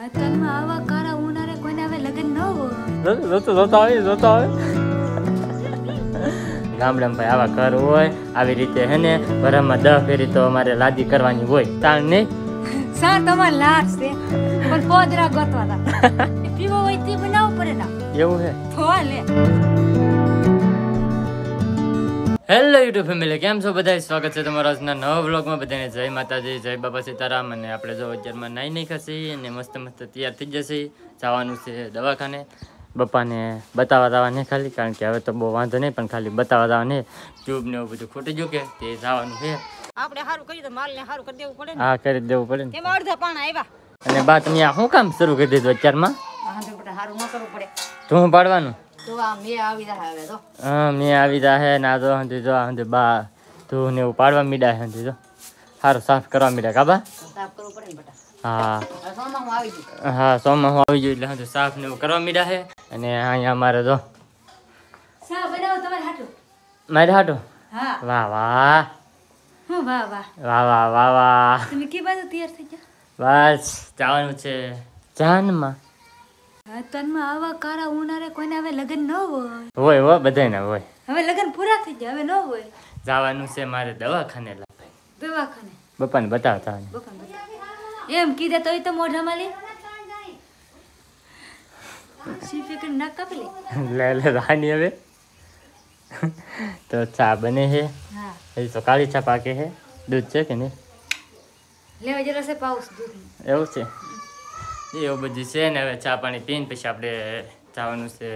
ગામડામાં ભાઈ આવા ઘર હોય આવી રીતે હે ને ભરામાં ફેરી તો અમારે લાદી કરવાની હોય તાણ નહીં સર તમારે લાડ છે એવું હે હેલો યુટ્યુબ ફેમિલી કેમ છો બધા સ્વાગત છે તમારા આજના નવા વ્લોગમાં બધાને જય માતાજી જય બાબા સીતારામ અને આપણે જો અત્યારમાં નાઈ નહીં ખસી અને મસ્ત મસ્ત તૈયાર થઈ જશે જવાનું છે દવાખાને બપ્પાને બતાવવા દાવા નહીં ખાલી કારણ કે હવે તો બહુ વાંધો નહીં પણ ખાલી બતાવવા દાવા નહીં ટ્યુબ ને એવું બધું ખૂટી ગયું કે તે જવાનું છે આપણે સારું કરી તો માલને સારું કરી દેવું પડે હા કરી દેવું પડે ને એમાં અડધા પાણા આવ્યા અને બા તમે શું કામ શરૂ કરી દીધું અત્યારમાં ધૂમ પાડવાનું હા મેં આવી જાહે ના તો બા તું ને ઉપાડવા મીડા સારું સાફ કરવા મીડા કાબા હા હા સોમમાં હું આવી જોયું એટલે સાફ ને એવું કરવા મીડા હે અને અહીંયા મારે જો મારે હાટો વાહ વાહ વાહ વાહ વાહ વાહ વાહ બસ જવાનું છે જાનમાં તનમાં આવા કારા ઉનારે કોઈને હવે લગ્ન ન હોય હોય હોય બધાને હોય હવે લગ્ન પૂરા થઈ ગયા હવે ન હોય જવાનું છે મારે દવાખાને લાભાઈ દવાખાને બપાને બતાવતા એમ કીધે તો તો ચા બને છે હજી તો કાળી ચા પાકે છે દૂધ છે કે નહીં પાઉસ એવું છે એવું બધું છે ને હવે ચા પાણી પીને પછી આપણે જવાનું છે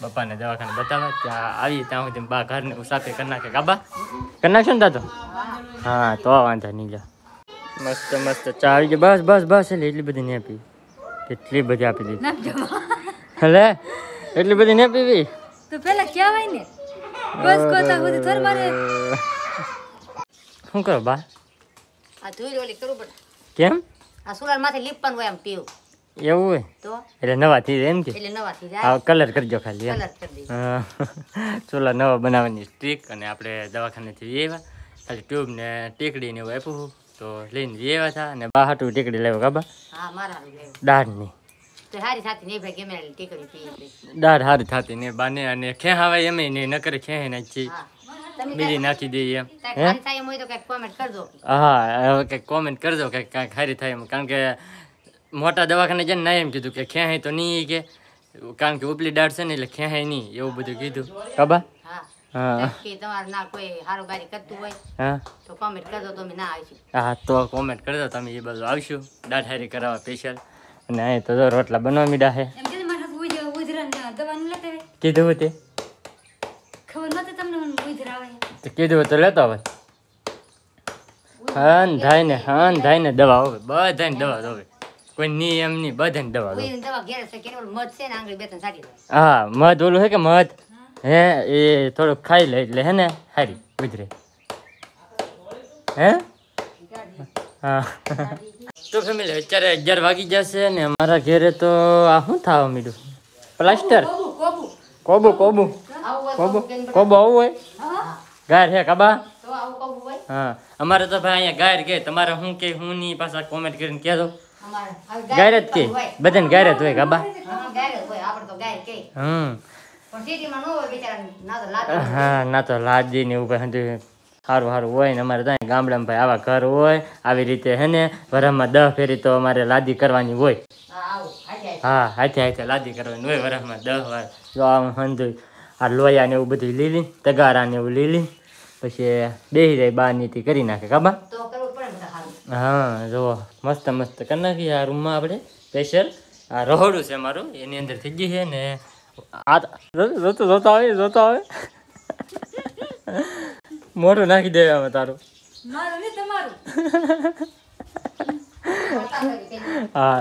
બપાને દવાખાને બતાવવા ત્યાં આવીએ ત્યાં સુધી બા ઘરને સાથે કરી નાખે કાબા કરી નાખશો ને દાદો હા તો વાંધો નહીં જા મસ્ત મસ્ત ચા આવી ગઈ બસ બસ બસ એટલે એટલી બધી નહીં પી એટલી બધી આપી દીધી હલે એટલી બધી નહીં પીવી તો પેલા કહેવાય ને બસ કોતા સુધી થોર મારે શું કરો બા આ ધોઈ ઓલી કરું પડે કેમ આ સોલાર માથે લીપવાનું હોય એમ પીવું એવું હોય એટલે નવા થઈ જાય એમ કે હા કલર કરજો ખાલી ચોલા નવા બનાવવાની સ્ટ્રીક અને આપણે દવાખાનેથી જઈ આવ્યા ખાલી ટ્યુબ ને એવું આપ્યું તો લઈને જઈ આવ્યા હતા અને બાહાટું ટેકડી લાવ્યો કાબા દાઢની દાઢ સારી થતી ને બાને અને ખેહાવાય એમ ને નકર ખેહે નાખી બીજી નાખી દઈએ એમ હા કંઈક કોમેન્ટ કરજો કંઈક કંઈક સારી થાય એમ કારણ કે મોટા દવાખાને જઈને ના એમ કીધું કે ખ્યાંય તો નહીં કે કારણ કે ઉપલી દાઢ છે ને એટલે ખ્યાંય નહીં એવું બધું કીધું કબા હા તો કોમેન્ટ કરજો તમે એ બધું આવશું દાળ હારી કરાવવા સ્પેશિયલ અને તો રોટલા બનવા મીડા છે કીધું તે કીધું તો લેતો હવે હા થાય ને હા થાય ને દવા હવે બધાને દવા હવે કોઈ નિયમ ની બધાને દવા દો દવા ઘેર હા મધ ઓલું હે કે મધ હે એ થોડુંક ખાઈ લે એટલે હે ને હારી ગુજરે હે હા તો ફેમિલી અત્યારે અગિયાર વાગી જશે ને અમારા ઘેરે તો આ શું થવા મીડું પ્લાસ્ટર કોબુ કોબુ કોબુ કોબુ આવું હોય ગાર હે કબા હા અમારે તો ભાઈ અહીંયા ગાયર કે તમારે શું કે હું ની પાછા કોમેન્ટ કરીને કહેજો ગાયરત કે બધાને ગાયરત હોય ગાબા હમ હા ના તો લાદી ને એવું કઈ સારું સારું હોય ને અમારે ત્યાં ગામડામાં ભાઈ આવા ઘર હોય આવી રીતે હે ને વરામાં દહ ફેરી તો અમારે લાદી કરવાની હોય હા હાથે હાથે લાદી કરવાની હોય વરામાં દહ વાર જો આમ સમજો આ લોયા ને એવું બધું લીલી તગારા ને એવું લીલી પછી બેહી જાય બહાર નીતિ કરી નાખે કાબા હા જુઓ મસ્ત મસ્ત કરી નાખીએ આ રૂમમાં આપણે સ્પેશિયલ આ રહોડું છે મારું એની અંદર થઈ ગયું છે ને આ જોતો જોતો આવે જોતો આવે મોટું નાખી દેવા અમે તારું હા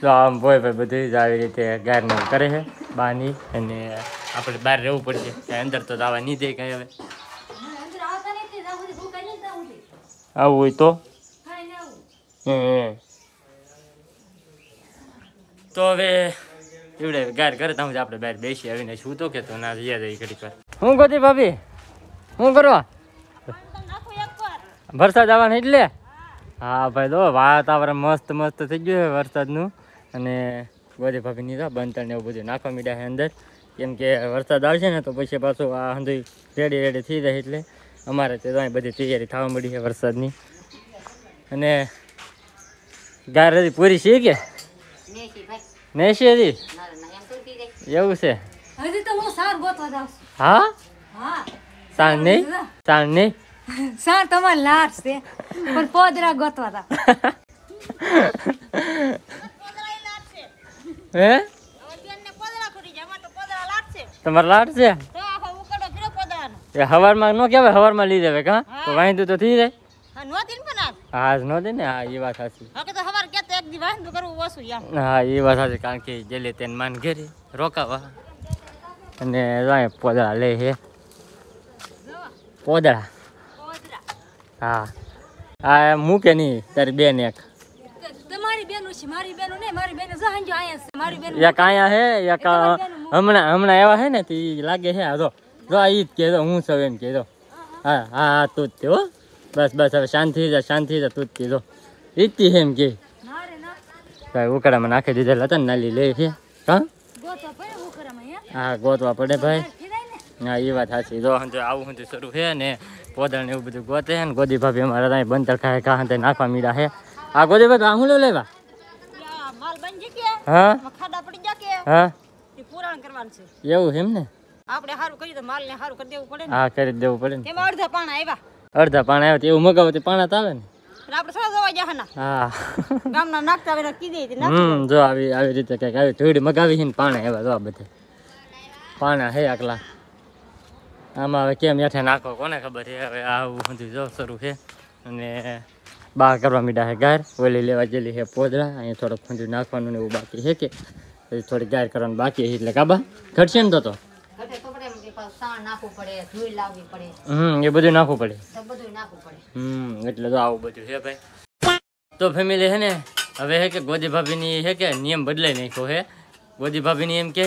તો આમ ભાઈ ભાઈ બધી જ આવી રીતે ગાર્નિંગ કરે છે બાની અને આપણે બહાર રહેવું પડશે અંદર તો જવા નહીં દે કાંઈ હવે આવું હોય તો તો હવે એવડે ગાર કરે તમે આપણે બહાર બેસી આવીને શું તો કે તું ના જઈએ જઈ ઘડી પર હું ગોતી ભાભી શું કરવા વરસાદ આવવાનો એટલે હા ભાઈ તો વાતાવરણ મસ્ત મસ્ત થઈ ગયું છે વરસાદનું અને ગોતી ભાભી નહીં બંતર ને એવું બધું નાખવા મીડ્યા છે અંદર કેમ કે વરસાદ આવશે ને તો પછી પાછું આ હંધી રેડી રેડી થઈ જાય એટલે અમારે તે બધી તૈયારી થવા મળી છે વરસાદની અને ગાય પૂરી છે કે નેસી હજી એવું છે હા હા સાર નહીં સાર નહીં સાર તમારે લાર છે પણ પોદરા ગોતવા તા હે તમારે લાડ છે એ હવારમાં નો કહેવાય હવારમાં લઈ જવે કા તો વાંધો તો થઈ જાય હા નો દે ને હા એ વાત સાચી હા એ વાત સાચી કારણ કે જેલે તેન માન રોકાવા અને જાય લે હે પોદળા હા આ મૂકે નહીં તારી બેન એક એક આયા હે એક હમણાં હમણાં એવા હે ને તે લાગે હે જો જો આ ઈ જ હું સૌ એમ કહેજો હા હા તું જ તે હો બસ બસ હવે શાંતિ શાંતિ જા તું જ કહેજો ઈજ તી એમ કે ભાઈ ઉકાળામાં નાખી દીધેલા હતા ને નાલી લે છે હા હા ગોતવા પડે ભાઈ હા એ વાત સાચી જો સમજો આવું સમજો શરૂ છે ને પોદળ ને એવું બધું ગોતે છે ને ગોદી ભાભી અમારા ત્યાં બંદર ખાય કાં તે નાખવા મીડા છે આ ગોદી ભાભી આહું લેવા હા હા એવું એમ ને આપણે સારું કરી તો માલ ને સારું કરી દેવું પડે હા કરી દેવું પડે અડધા પાણા આવ્યા અડધા પાણા આવ્યા એવું મગાવો તે પાણા આવે ને આપણે હમ જો આવી આવી રીતે કઈક આવી ઢોડી મગાવી છે પાણે એવા જો બધે પાણા હે આકલા આમાં હવે કેમ હેઠે નાખો કોને ખબર છે હવે આવું બધું જો શરૂ છે અને બહાર કરવા મીડા હે ગાર ઓલી લેવા જેલી હે પોદરા અહીંયા થોડું ખૂંજું નાખવાનું ને એવું બાકી છે કે થોડી ગાર કરવાનું બાકી છે એટલે કાબા ઘટશે ને તો હમ એ બધું નાખવું પડે હમ એટલે તો આવું બધું છે ભાઈ તો ફેમિલી હે ને હવે હે કે ગોદી ભાભીની હે કે નિયમ બદલાઈ નાખ્યો હે ગોદી ભાભીની એમ કે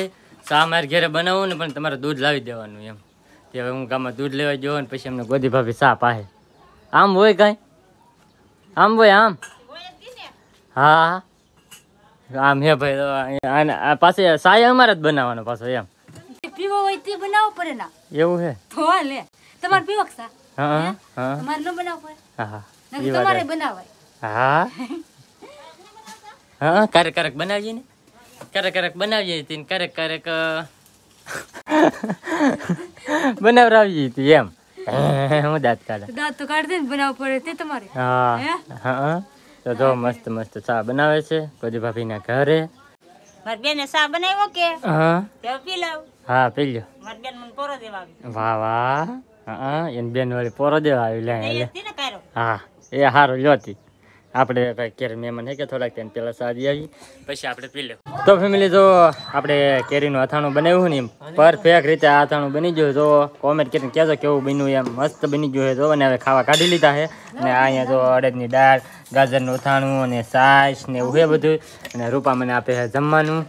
ચા મારે ઘરે બનાવવું ને પણ તમારે દૂધ લાવી દેવાનું એમ કે હવે હું ગામમાં દૂધ લેવા ગયો ને પછી એમને ગોદી ભાભી ચા પાહે આમ હોય કાંઈ આમ હોય આમ હા આમ હે ભાઈ પાસે સાય અમારે જ બનાવવાનો પાછો એમ હોય તે બનાવવું પડે ના એવું હે તો લે તમારે પીવક સા હા હા તમારે ન બનાવવું પડે હા નહીં તમારે બનાવાય હા હા ક્યારેક ક્યારેક બનાવીએ ને ક્યારેક ક્યારેક બનાવીએ હતી ને ક્યારેક ક્યારેક બનાવરાવીએ હતી એમ હું દાંત કાઢે દાંત તો કાઢી ને બનાવવું પડે તે તમારે હા હા તો જો મસ્ત મસ્ત ચા બનાવે છે ગોદી ભાભીના ઘરે મારી બેને ચા બનાવ્યો કે હા તો પી લાવ હા પેલ્યો વાહ વાહ હા એન બેન વાળી પોરો દેવા આવી લે હા એ સારું લોતી આપણે કેરી મહેમાન હે કે થોડાક ટાઈમ પહેલાં સાજી આવી પછી આપણે પી લે તો ફેમિલી જો આપણે કેરીનું અથાણું બનાવ્યું ને એમ પરફેક્ટ રીતે આ અથાણું બની ગયું તો કોમેન્ટ કરીને કહેજો કેવું બન્યું એમ મસ્ત બની ગયું છે જો અને હવે ખાવા કાઢી લીધા છે અને અહીંયા જો અડદની દાળ ગાજરનું અથાણું અને સાસ ને એવું બધું અને રૂપા મને આપે છે જમવાનું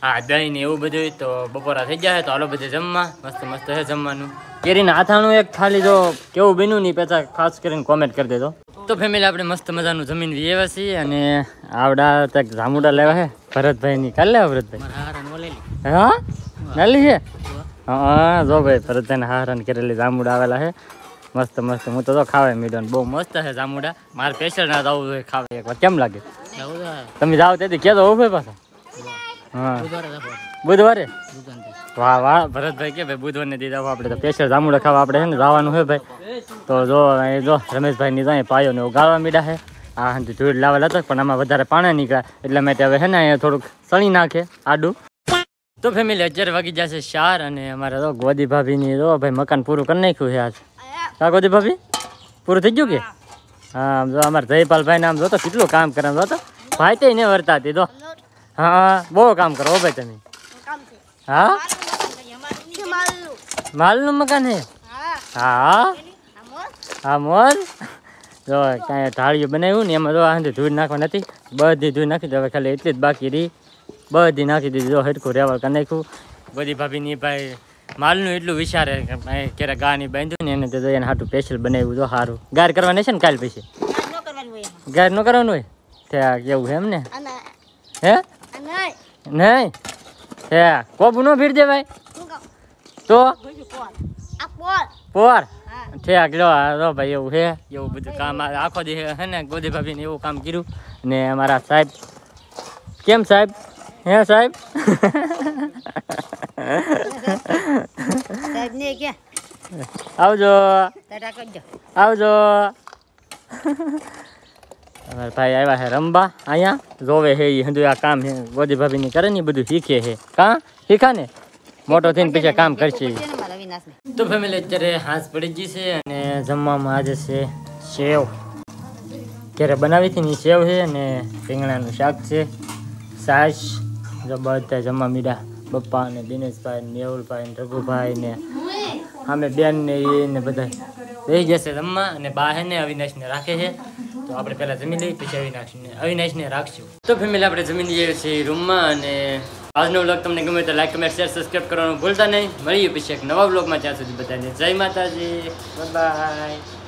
હા દહીં ને એવું બધું તો બપોરા થઈ જાય તો આલો બધે જમવા મસ્ત મસ્ત છે જમવાનું કેરીને હાથાનું એક ખાલી જો કેવું બન્યું નહીં પેચા ખાસ કરીને કોમેન્ટ કરી દેજો તો ફેમિલી આપણે મસ્ત મજાનું જમીન લેવા છીએ અને આવડા તક જામુડા લેવા હે ભરતભાઈની કાલે લેવા ભરતભાઈ હા નાલી છે હા જો ભાઈ ભરતભાઈને હારણ કરેલી જામુડા આવેલા છે મસ્ત મસ્ત હું તો ખાવે મીડન બહુ મસ્ત છે જામુડા મારે પ્રેશર ના થવું જોઈએ ખાવે એક વાર કેમ લાગે તમે જાઓ તેથી કહેતો ઉભે પાછા બુધવારે વાહ વાહ ભરતભાઈ કે ભાઈ બુધવારને દીધા આપણે તો પેશર જામુડા ખાવા આપણે છે ને જવાનું હોય ભાઈ તો જો અહીં જો રમેશભાઈ ની ત્યાં પાયો ને ગાળવા મીડા છે તો ધૂળ લાવેલ હતો પણ આમાં વધારે પાણી નીકળ્યા એટલે માટે હવે છે ને અહીંયા થોડુંક સળી નાખે આડું તો ફેમિલી અત્યારે વાગી જશે ચાર અને અમારે તો ગોદી ભાભીની તો ભાઈ મકાન પૂરું કરી નાખ્યું છે આજ કા ગોદી ભાભી પૂરું થઈ ગયું કે હા આમ જો અમારે જયપાલભાઈને આમ જોતો કેટલું કામ કરે જોતો ભાઈ તે ને વર્તાતી તો હા બહુ કામ કરો ભાઈ તમે હા માલનું મકાન હે હા હા મોર જો કાંઈ ઢાળિયું બનાવ્યું ને એમાં જો આંધી ધૂળ નાખવા નથી બધી ધૂળ નાખી દેવા ખાલી એટલી જ બાકી રહી બધી નાખી દીધી જો હરખું રેવાળ કરી નાખ્યું બધી ભાભી ભાભીની ભાઈ માલનું એટલું વિચારે ભાઈ ક્યારે ગા ની બાંધ્યું ને એને તો એને હાટું સ્પેશિયલ બનાવ્યું તો સારું ગાર કરવાની છે ને કાલ પછી ગાર ન કરવાનું હોય ત્યાં કેવું એમ ને હે નહીં હે કોબ નો ફીર દે ભાઈ તો પોર ઠેક લો રો ભાઈ એવું હે એવું બધું કામ આખો દી હે ને ગોદી ભાભીને એવું કામ કર્યું ને અમારા સાહેબ કેમ સાહેબ હે સાહેબ આવજો આવજો અમારા ભાઈ આવ્યા છે રમવા અહીંયા જોવે છે એ હજુ કામ છે ગોદી ભાભીની કરે ને બધું શીખે છે કા શીખા ને મોટો થઈને પછી કામ કરશે તો ફેમિલી અત્યારે હાંસ પડી ગઈ છે અને જમવામાં આજે છે સેવ ઘેરે બનાવી હતી ને સેવ છે અને રીંગણાનું શાક છે સાસ બધા જમવા મીડા પપ્પા અને દિનેશભાઈ ને ને રઘુભાઈ ને અમે બેન ને એ ને બધા રહી જશે રમવા અને બા ને અવિનાશ ને રાખે છે તો આપણે પહેલાં જમી લઈએ પછી અવિનાશને અવિનાશને રાખશું તો ફેમિલી આપણે જમીન લઈએ છીએ રૂમમાં અને આજનો વ્લોગ તમને ગમે તો લાઈક કમેન્ટ શેર સબસ્ક્રાઈબ કરવાનું ભૂલતા નહીં મળીએ પછી એક નવા વ્લોગમાં ત્યાં સુધી બધાને જય માતાજી બાય